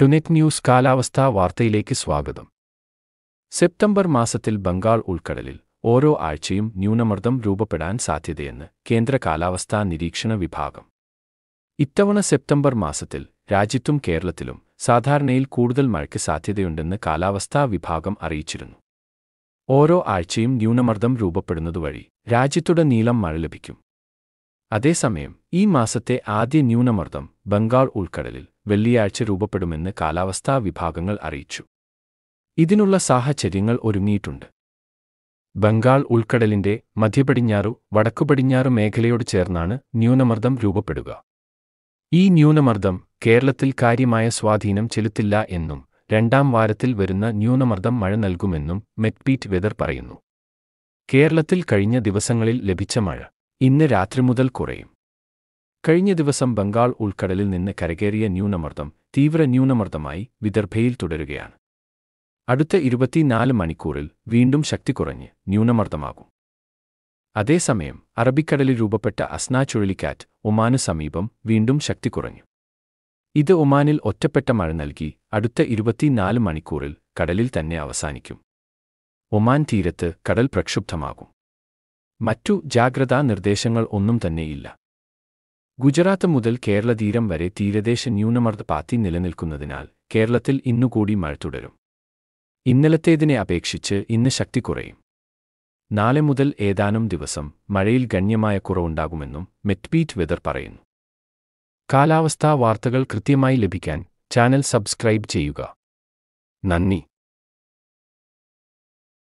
ടുനെറ്റ് news കാലാവസ്ഥാ വാർത്തയിലേക്ക് സ്വാഗതം സെപ്റ്റംബർ മാസത്തിൽ ബംഗാൾ ഉൾക്കടലിൽ ഓരോ ആഴ്ചയും ന്യൂനമർദ്ദം രൂപപ്പെടാൻ സാധ്യതയെന്ന് കേന്ദ്ര കാലാവസ്ഥാ നിരീക്ഷണ വിഭാഗം ഇത്തവണ സെപ്റ്റംബർ മാസത്തിൽ രാജ്യത്തും കേരളത്തിലും സാധാരണയിൽ കൂടുതൽ മഴയ്ക്ക് സാധ്യതയുണ്ടെന്ന് കാലാവസ്ഥാ വിഭാഗം അറിയിച്ചിരുന്നു ഓരോ ആഴ്ചയും ന്യൂനമർദ്ദം രൂപപ്പെടുന്നതുവഴി രാജ്യത്തുടനീളം മഴ ലഭിക്കും അതേസമയം ഈ മാസത്തെ ആദ്യ ന്യൂനമർദ്ദം ബംഗാൾ ഉൾക്കടലിൽ വെള്ളിയാഴ്ച രൂപപ്പെടുമെന്ന് കാലാവസ്ഥാ വിഭാഗങ്ങൾ അറിയിച്ചു ഇതിനുള്ള സാഹചര്യങ്ങൾ ഒരുങ്ങിയിട്ടുണ്ട് ബംഗാൾ ഉൾക്കടലിന്റെ മധ്യപടിഞ്ഞാറു വടക്കുപടിഞ്ഞാറു മേഖലയോട് ചേർന്നാണ് ന്യൂനമർദ്ദം രൂപപ്പെടുക ഈ ന്യൂനമർദ്ദം കേരളത്തിൽ കാര്യമായ സ്വാധീനം ചെലുത്തില്ല എന്നും രണ്ടാം വാരത്തിൽ വരുന്ന ന്യൂനമർദ്ദം മഴ നൽകുമെന്നും മെറ്റ്പീറ്റ് വെതർ പറയുന്നു കേരളത്തിൽ കഴിഞ്ഞ ദിവസങ്ങളിൽ ലഭിച്ച മഴ ഇന്ന് രാത്രി മുതൽ കുറയും കഴിഞ്ഞ ദിവസം ബംഗാൾ ഉൾക്കടലിൽ നിന്ന് കരകയറിയ ന്യൂനമർദ്ദം തീവ്ര ന്യൂനമർദ്ദമായി വിദർഭയിൽ തുടരുകയാണ് അടുത്ത ഇരുപത്തിനാല് മണിക്കൂറിൽ വീണ്ടും ശക്തി കുറഞ്ഞ് ന്യൂനമർദ്ദമാകും അതേസമയം അറബിക്കടലിൽ രൂപപ്പെട്ട അസ്ന ചുഴലിക്കാറ്റ് ഒമാന് സമീപം വീണ്ടും ശക്തി കുറഞ്ഞു ഇത് ഒമാനിൽ ഒറ്റപ്പെട്ട മഴ നൽകി അടുത്ത ഇരുപത്തിനാല് മണിക്കൂറിൽ കടലിൽ തന്നെ അവസാനിക്കും ഒമാൻ തീരത്ത് കടൽ പ്രക്ഷുബ്ധമാകും മറ്റു ജാഗ്രതാ നിർദ്ദേശങ്ങൾ ഒന്നും തന്നെയില്ല ഗുജറാത്ത് മുതൽ കേരളതീരം വരെ തീരദേശ ന്യൂനമർദ്ദ പാത്തി നിലനിൽക്കുന്നതിനാൽ കേരളത്തിൽ ഇന്നുകൂടി മഴ തുടരും ഇന്നലത്തേതിനെ അപേക്ഷിച്ച് ഇന്ന് ശക്തി കുറയും നാളെ മുതൽ ഏതാനും ദിവസം മഴയിൽ ഗണ്യമായ കുറവുണ്ടാകുമെന്നും മെറ്റ്ബീറ്റ് വെതർ പറയുന്നു കാലാവസ്ഥാ വാർത്തകൾ കൃത്യമായി ലഭിക്കാൻ ചാനൽ സബ്സ്ക്രൈബ് ചെയ്യുക നന്ദി